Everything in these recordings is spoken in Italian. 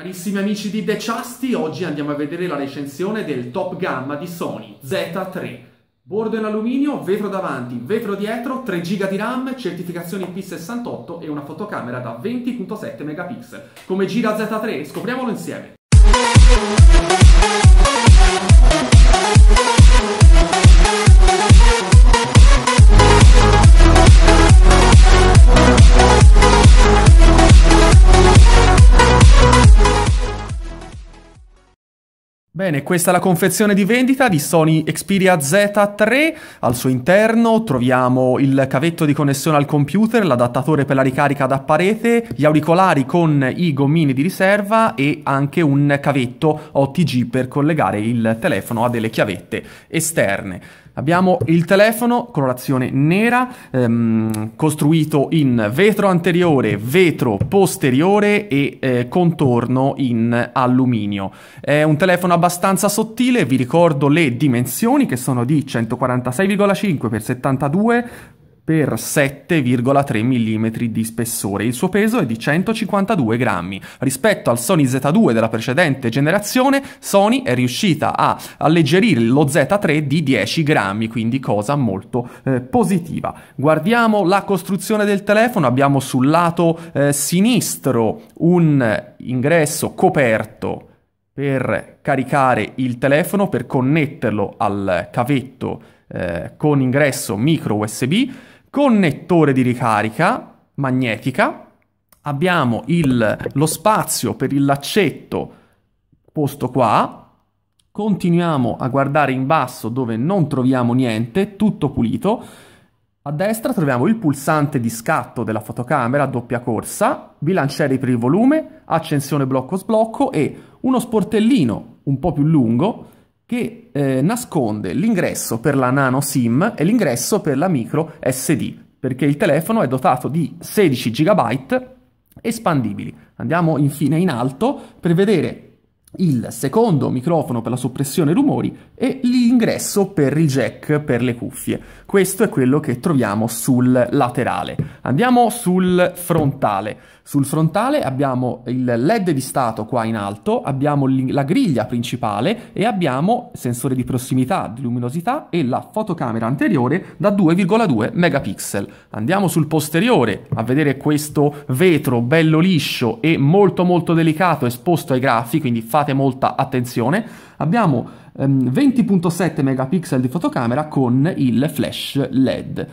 Carissimi amici di The Chasti, oggi andiamo a vedere la recensione del top gamma di Sony Z3. Bordo in alluminio, vetro davanti, vetro dietro, 3 GB di RAM, certificazione p 68 e una fotocamera da 20.7 megapixel. Come gira Z3? Scopriamolo insieme! Bene, questa è la confezione di vendita di Sony Xperia Z3. Al suo interno troviamo il cavetto di connessione al computer, l'adattatore per la ricarica da parete, gli auricolari con i gommini di riserva e anche un cavetto OTG per collegare il telefono a delle chiavette esterne. Abbiamo il telefono, colorazione nera, ehm, costruito in vetro anteriore, vetro posteriore e eh, contorno in alluminio. È un telefono abbastanza sottile, vi ricordo le dimensioni che sono di 146,5 x 72 per 7,3 mm di spessore. Il suo peso è di 152 grammi. Rispetto al Sony Z2 della precedente generazione, Sony è riuscita a alleggerire lo Z3 di 10 grammi, quindi cosa molto eh, positiva. Guardiamo la costruzione del telefono, abbiamo sul lato eh, sinistro un ingresso coperto per caricare il telefono, per connetterlo al cavetto eh, con ingresso micro USB connettore di ricarica magnetica, abbiamo il, lo spazio per il laccetto posto qua, continuiamo a guardare in basso dove non troviamo niente, tutto pulito, a destra troviamo il pulsante di scatto della fotocamera a doppia corsa, bilanciere per il volume, accensione blocco sblocco e uno sportellino un po' più lungo che eh, nasconde l'ingresso per la nano SIM e l'ingresso per la micro SD, perché il telefono è dotato di 16 GB espandibili. Andiamo infine in alto per vedere il secondo microfono per la soppressione rumori e l'ingresso per il jack per le cuffie. Questo è quello che troviamo sul laterale. Andiamo sul frontale. Sul frontale abbiamo il LED di stato qua in alto, abbiamo la griglia principale e abbiamo sensore di prossimità, di luminosità e la fotocamera anteriore da 2,2 megapixel. Andiamo sul posteriore a vedere questo vetro bello liscio e molto molto delicato esposto ai graffi, quindi fa fate molta attenzione. Abbiamo ehm, 20.7 megapixel di fotocamera con il flash LED.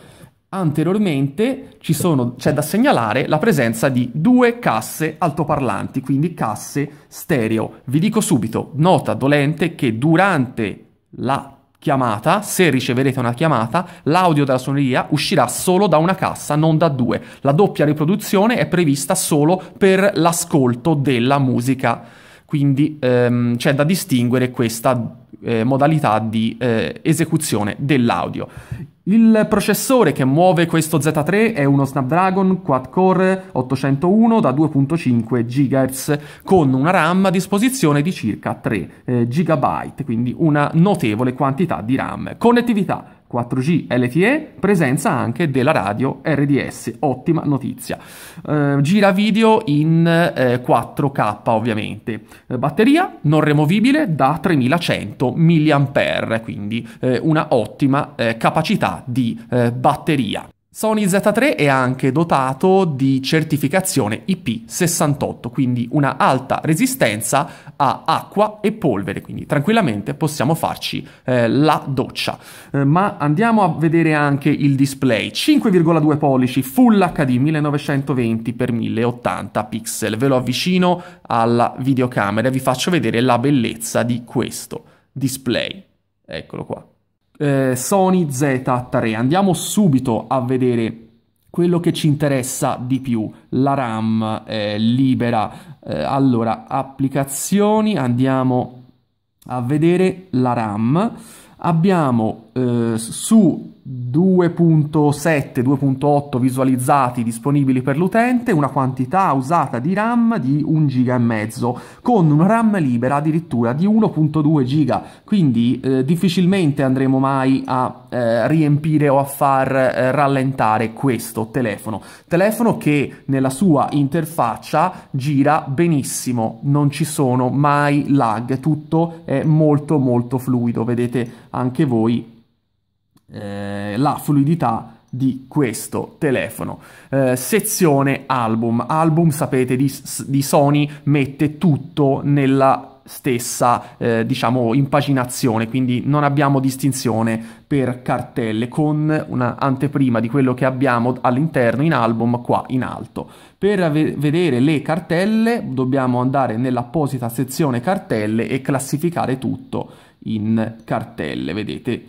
Anteriormente sono, c'è da segnalare la presenza di due casse altoparlanti, quindi casse stereo. Vi dico subito, nota dolente, che durante la chiamata, se riceverete una chiamata, l'audio della suoneria uscirà solo da una cassa, non da due. La doppia riproduzione è prevista solo per l'ascolto della musica. Quindi ehm, c'è da distinguere questa eh, modalità di eh, esecuzione dell'audio. Il processore che muove questo Z3 è uno Snapdragon quad-core 801 da 2.5 GHz con una RAM a disposizione di circa 3 eh, GB, quindi una notevole quantità di RAM. Connettività 4G LTE, presenza anche della radio RDS, ottima notizia. Eh, gira video in eh, 4K ovviamente. Eh, batteria non removibile da 3100 mAh, quindi eh, una ottima eh, capacità di eh, batteria. Sony Z3 è anche dotato di certificazione IP68, quindi una alta resistenza a acqua e polvere, quindi tranquillamente possiamo farci eh, la doccia. Eh, ma andiamo a vedere anche il display, 5,2 pollici Full HD 1920x1080 pixel. Ve lo avvicino alla videocamera e vi faccio vedere la bellezza di questo display. Eccolo qua eh, Sony Z3. Andiamo subito a vedere quello che ci interessa di più, la RAM eh, libera. Eh, allora, applicazioni, andiamo a vedere la RAM. Abbiamo eh, su 2.7, 2.8 visualizzati disponibili per l'utente, una quantità usata di RAM di 1 giga e mezzo, con un RAM libera addirittura di 1.2 giga, quindi eh, difficilmente andremo mai a eh, riempire o a far eh, rallentare questo telefono. Telefono che nella sua interfaccia gira benissimo, non ci sono mai lag, tutto è molto molto fluido, vedete anche voi eh, la fluidità di questo telefono. Eh, sezione album. Album, sapete, di, di Sony mette tutto nella stessa eh, diciamo impaginazione quindi non abbiamo distinzione per cartelle con un'anteprima di quello che abbiamo all'interno in album qua in alto per vedere le cartelle dobbiamo andare nell'apposita sezione cartelle e classificare tutto in cartelle vedete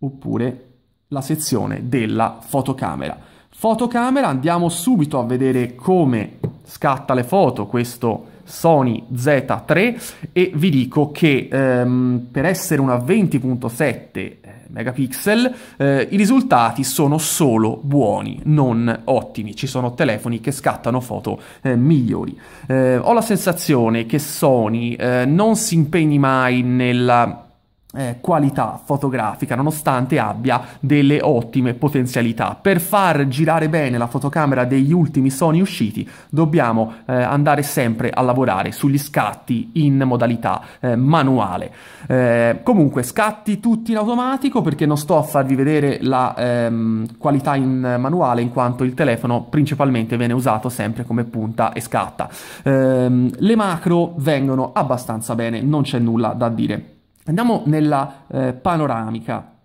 oppure la sezione della fotocamera. Fotocamera, andiamo subito a vedere come scatta le foto questo Sony Z3 e vi dico che ehm, per essere una 20.7 eh, megapixel eh, i risultati sono solo buoni, non ottimi, ci sono telefoni che scattano foto eh, migliori. Eh, ho la sensazione che Sony eh, non si impegni mai nella eh, qualità fotografica nonostante abbia delle ottime potenzialità per far girare bene la fotocamera degli ultimi Sony usciti dobbiamo eh, andare sempre a lavorare sugli scatti in modalità eh, manuale eh, comunque scatti tutti in automatico perché non sto a farvi vedere la ehm, qualità in manuale in quanto il telefono principalmente viene usato sempre come punta e scatta ehm, le macro vengono abbastanza bene non c'è nulla da dire Andiamo nella eh, panoramica.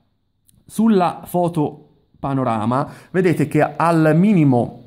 Sulla foto panorama vedete che al minimo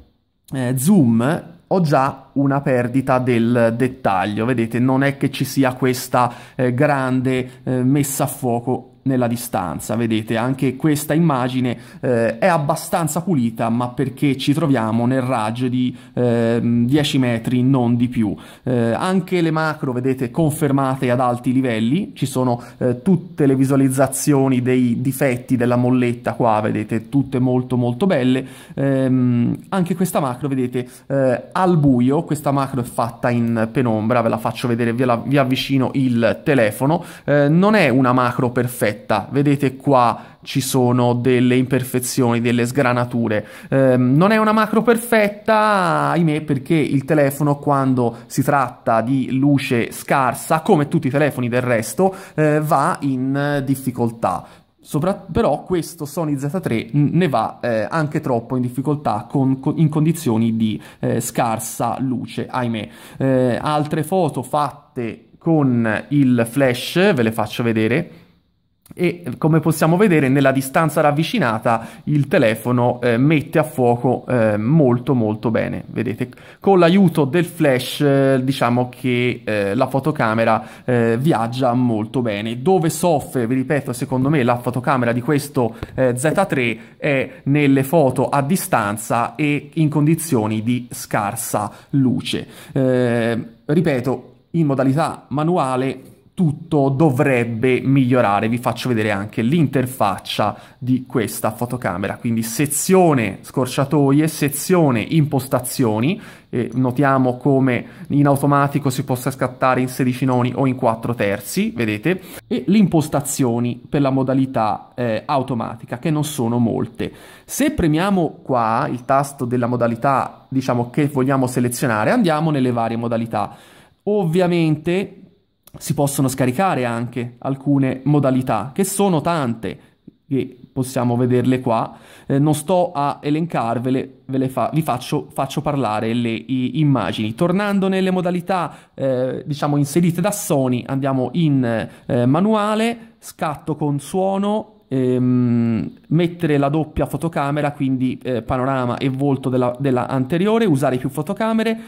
eh, zoom ho già una perdita del dettaglio, vedete non è che ci sia questa eh, grande eh, messa a fuoco nella distanza. Vedete, anche questa immagine eh, è abbastanza pulita, ma perché ci troviamo nel raggio di eh, 10 metri, non di più. Eh, anche le macro, vedete, confermate ad alti livelli, ci sono eh, tutte le visualizzazioni dei difetti della molletta qua, vedete, tutte molto molto belle. Ehm, anche questa macro, vedete, eh, al buio, questa macro è fatta in penombra, ve la faccio vedere, vi, la, vi avvicino il telefono, eh, non è una macro perfetta, stretta. Vedete qua ci sono delle imperfezioni, delle sgranature. Eh, non è una macro perfetta, ahimè, perché il telefono quando si tratta di luce scarsa, come tutti i telefoni del resto, eh, va in difficoltà. Sopra, però questo Sony Z3 ne va eh, anche troppo in difficoltà con, con, in condizioni di eh, scarsa luce, ahimè. Eh, altre foto fatte con il flash, ve le faccio vedere e come possiamo vedere nella distanza ravvicinata il telefono eh, mette a fuoco eh, molto molto bene vedete con l'aiuto del flash eh, diciamo che eh, la fotocamera eh, viaggia molto bene dove soffre vi ripeto secondo me la fotocamera di questo eh, Z3 è nelle foto a distanza e in condizioni di scarsa luce ripeto in modalità manuale tutto dovrebbe migliorare. Vi faccio vedere anche l'interfaccia di questa fotocamera, quindi sezione scorciatoie, sezione impostazioni, eh, notiamo come in automatico si possa scattare in 16 noni o in 4 terzi, vedete, e le impostazioni per la modalità eh, automatica, che non sono molte. Se premiamo qua il tasto della modalità, diciamo, che vogliamo selezionare, andiamo nelle varie modalità. Ovviamente si possono scaricare anche alcune modalità, che sono tante, che possiamo vederle qua, eh, non sto a elencarvele, fa, vi faccio, faccio, parlare le i, immagini. Tornando nelle modalità eh, diciamo inserite da Sony, andiamo in eh, manuale, scatto con suono, ehm, mettere la doppia fotocamera, quindi eh, panorama e volto della, della anteriore, usare più fotocamere,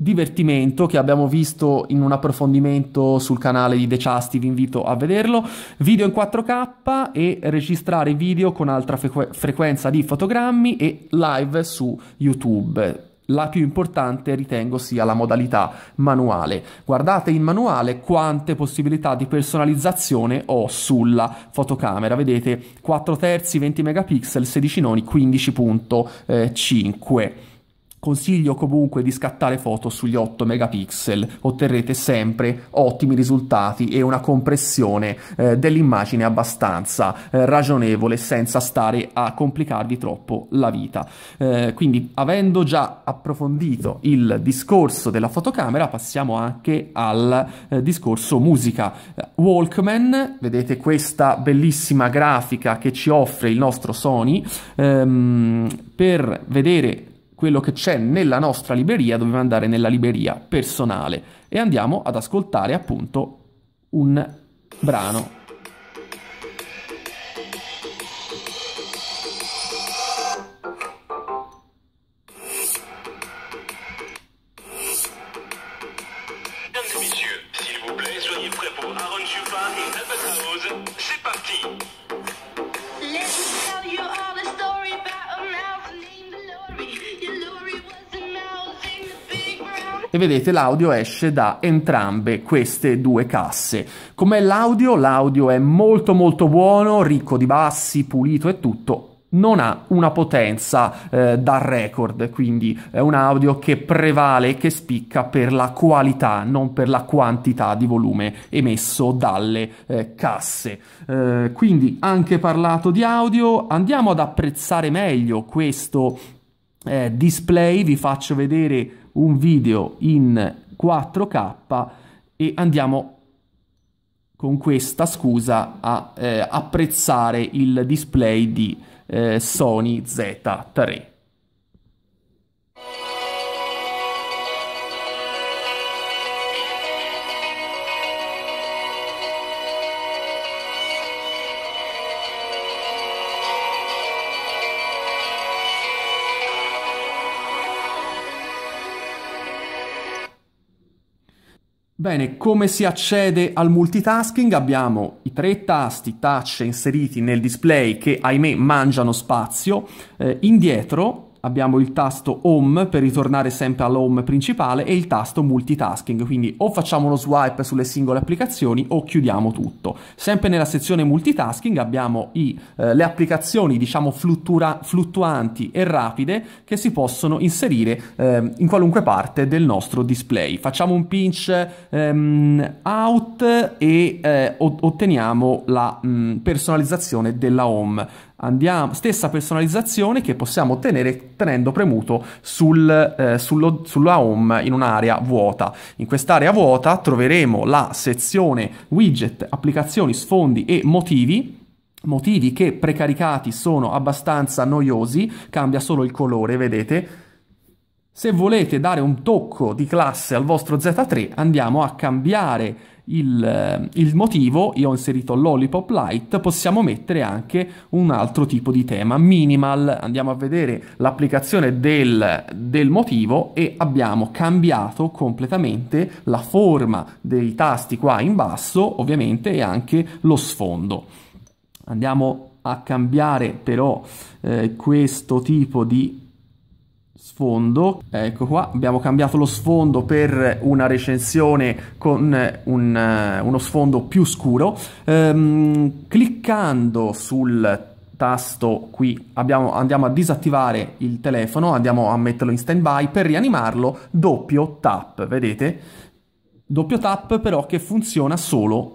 divertimento che abbiamo visto in un approfondimento sul canale di The Chasti, vi invito a vederlo, video in 4K e registrare video con altra frequ frequenza di fotogrammi e live su YouTube. La più importante ritengo sia la modalità manuale. Guardate in manuale quante possibilità di personalizzazione ho sulla fotocamera. Vedete 4 terzi 20 megapixel, 16 noni 15.5 Consiglio comunque di scattare foto sugli 8 megapixel, otterrete sempre ottimi risultati e una compressione eh, dell'immagine abbastanza eh, ragionevole senza stare a complicarvi troppo la vita. Eh, quindi avendo già approfondito il discorso della fotocamera passiamo anche al eh, discorso musica. Eh, Walkman, vedete questa bellissima grafica che ci offre il nostro Sony ehm, per vedere quello che c'è nella nostra libreria doveva andare nella libreria personale e andiamo ad ascoltare appunto un brano vedete l'audio esce da entrambe queste due casse. Com'è l'audio? L'audio è molto molto buono, ricco di bassi, pulito e tutto, non ha una potenza eh, da record, quindi è un audio che prevale e che spicca per la qualità, non per la quantità di volume emesso dalle eh, casse. Eh, quindi anche parlato di audio, andiamo ad apprezzare meglio questo eh, display, vi faccio vedere un video in 4K e andiamo con questa scusa a eh, apprezzare il display di eh, Sony Z3. Bene, come si accede al multitasking? Abbiamo i tre tasti touch inseriti nel display che ahimè mangiano spazio, eh, indietro abbiamo il tasto home per ritornare sempre all'home principale e il tasto multitasking, quindi o facciamo uno swipe sulle singole applicazioni o chiudiamo tutto. Sempre nella sezione multitasking abbiamo i, eh, le applicazioni diciamo fluttuanti e rapide che si possono inserire eh, in qualunque parte del nostro display. Facciamo un pinch ehm, out e eh, otteniamo la mh, mm, personalizzazione della home. Andiamo, stessa personalizzazione che possiamo ottenere tenendo premuto sul, eh, sullo, sulla home in un'area vuota. In quest'area vuota troveremo la sezione widget, applicazioni, sfondi e motivi motivi che precaricati sono abbastanza noiosi, cambia solo il colore, vedete? Se volete dare un tocco di classe al vostro Z3 andiamo a cambiare il, eh, il, motivo, io ho inserito Lollipop Light, possiamo mettere anche un altro tipo di tema, minimal, andiamo a vedere l'applicazione del, del motivo e abbiamo cambiato completamente la forma dei tasti qua in basso, ovviamente, e anche lo sfondo. Andiamo a cambiare però eh, questo tipo di sfondo ecco qua abbiamo cambiato lo sfondo per una recensione con eh, un, eh, uno sfondo più scuro ehm, cliccando sul tasto qui abbiamo, andiamo a disattivare il telefono andiamo a metterlo in standby per rianimarlo doppio tap vedete doppio tap però che funziona solo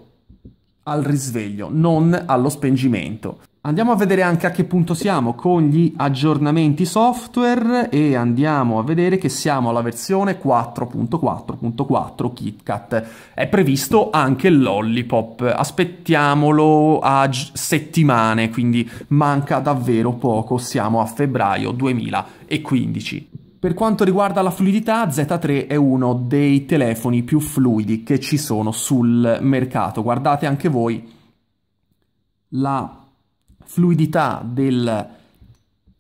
al risveglio non allo spengimento Andiamo a vedere anche a che punto siamo con gli aggiornamenti software e andiamo a vedere che siamo alla versione 4.4.4 KitKat. È previsto anche l'Ollipop, aspettiamolo a settimane, quindi manca davvero poco, siamo a febbraio 2015. Per quanto riguarda la fluidità, Z3 è uno dei telefoni più fluidi che ci sono sul mercato. Guardate anche voi la fluidità del,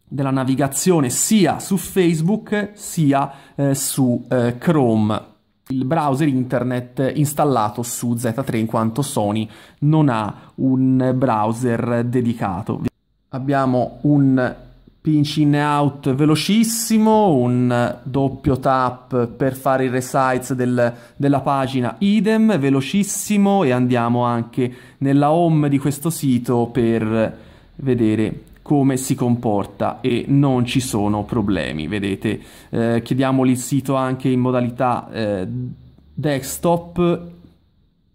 della navigazione sia su Facebook sia eh, su eh, Chrome il browser internet installato su Z3 in quanto Sony non ha un browser dedicato. Abbiamo un pinch in out velocissimo, un doppio tap per fare il resize del, della pagina idem velocissimo e andiamo anche nella home di questo sito per vedere come si comporta e non ci sono problemi vedete eh, chiediamoli il sito anche in modalità eh, desktop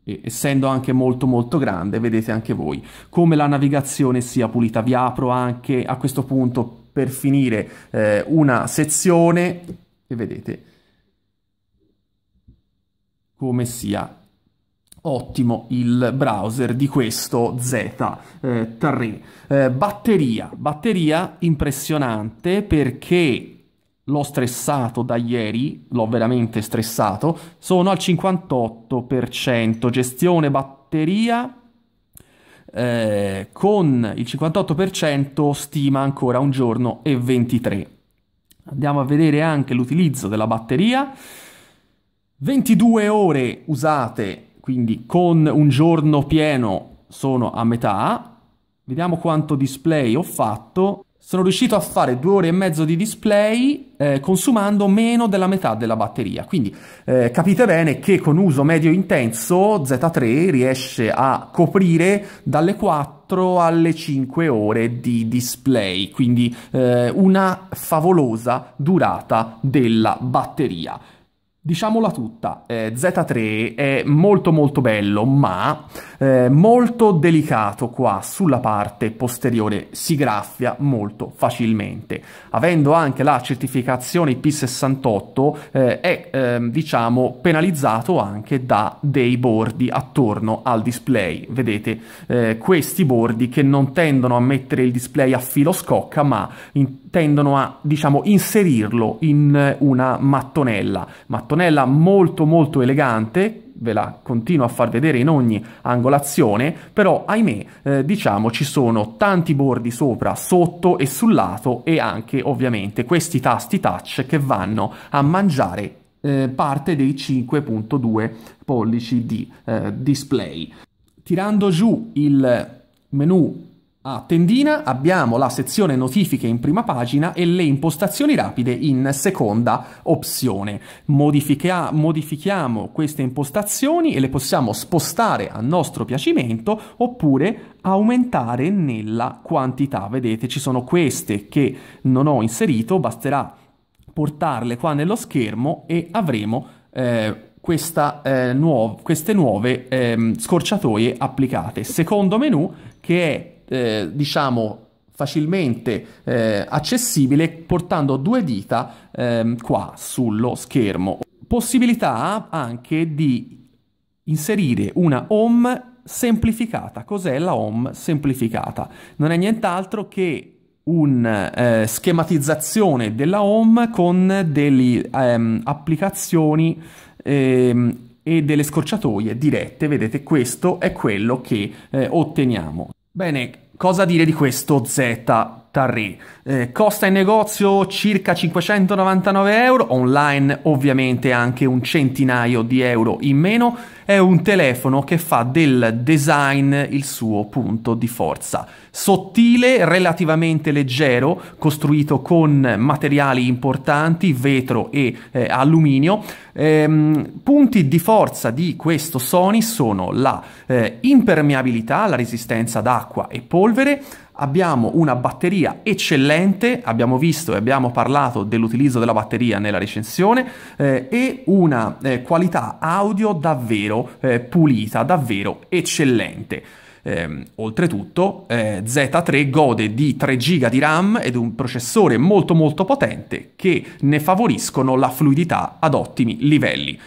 essendo anche molto molto grande vedete anche voi come la navigazione sia pulita vi apro anche a questo punto per finire eh, una sezione e vedete come sia ottimo il browser di questo Z3. Eh, eh, batteria, batteria impressionante perché l'ho stressato da ieri, l'ho veramente stressato, sono al 58%, gestione batteria eh, con il 58% stima ancora un giorno e 23. Andiamo a vedere anche l'utilizzo della batteria. 22 ore usate quindi con un giorno pieno sono a metà, vediamo quanto display ho fatto, sono riuscito a fare due ore e mezzo di display eh, consumando meno della metà della batteria, quindi eh, capite bene che con uso medio intenso Z3 riesce a coprire dalle 4 alle 5 ore di display, quindi eh, una favolosa durata della batteria. Diciamola tutta, eh, Z3 è molto molto bello, ma eh, molto delicato qua sulla parte posteriore, si graffia molto facilmente. Avendo anche la certificazione IP68 eh, è ehm, diciamo penalizzato anche da dei bordi attorno al display. Vedete eh, questi bordi che non tendono a mettere il display a filo scocca, ma in, tendono a diciamo inserirlo in una mattonella, mattonella mattonella molto molto elegante, ve la continuo a far vedere in ogni angolazione, però ahimè eh, diciamo ci sono tanti bordi sopra, sotto e sul lato e anche ovviamente questi tasti touch che vanno a mangiare eh, parte dei 5.2 pollici di eh, display. Tirando giù il menu a tendina abbiamo la sezione notifiche in prima pagina e le impostazioni rapide in seconda opzione. Modifica modifichiamo queste impostazioni e le possiamo spostare a nostro piacimento oppure aumentare nella quantità. Vedete ci sono queste che non ho inserito, basterà portarle qua nello schermo e avremo eh, questa, eh, nuov queste nuove eh, scorciatoie applicate. Secondo menu che è eh, diciamo facilmente eh, accessibile portando due dita eh, qua sullo schermo. Possibilità anche di inserire una home semplificata. Cos'è la home semplificata? Non è nient'altro che una eh, schematizzazione della home con delle ehm, applicazioni ehm, e delle scorciatoie dirette. Vedete, questo è quello che eh, otteniamo. Bene, cosa dire di questo Z Tarri? Eh, costa in negozio circa 599 euro, online ovviamente anche un centinaio di euro in meno. È un telefono che fa del design il suo punto di forza. Sottile, relativamente leggero, costruito con materiali importanti, vetro e eh, alluminio Ehm, punti di forza di questo Sony sono la eh, impermeabilità, la resistenza ad acqua e polvere, Abbiamo una batteria eccellente, abbiamo visto e abbiamo parlato dell'utilizzo della batteria nella recensione eh, e una eh, qualità audio davvero eh, pulita, davvero eccellente. Eh, oltretutto eh, Z3 gode di 3 GB di RAM ed un processore molto molto potente che ne favoriscono la fluidità ad ottimi livelli.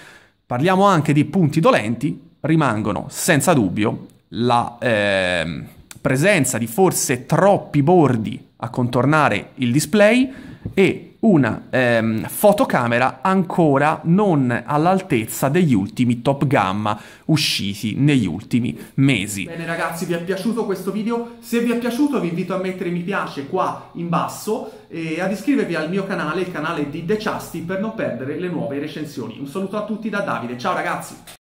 Parliamo anche di punti dolenti, rimangono senza dubbio la eh, presenza di forse troppi bordi a contornare il display e una ehm, fotocamera ancora non all'altezza degli ultimi top gamma usciti negli ultimi mesi. Bene ragazzi, vi è piaciuto questo video? Se vi è piaciuto vi invito a mettere mi piace qua in basso e ad iscrivervi al mio canale, il canale di The Chasti, per non perdere le nuove recensioni. Un saluto a tutti da Davide, ciao ragazzi!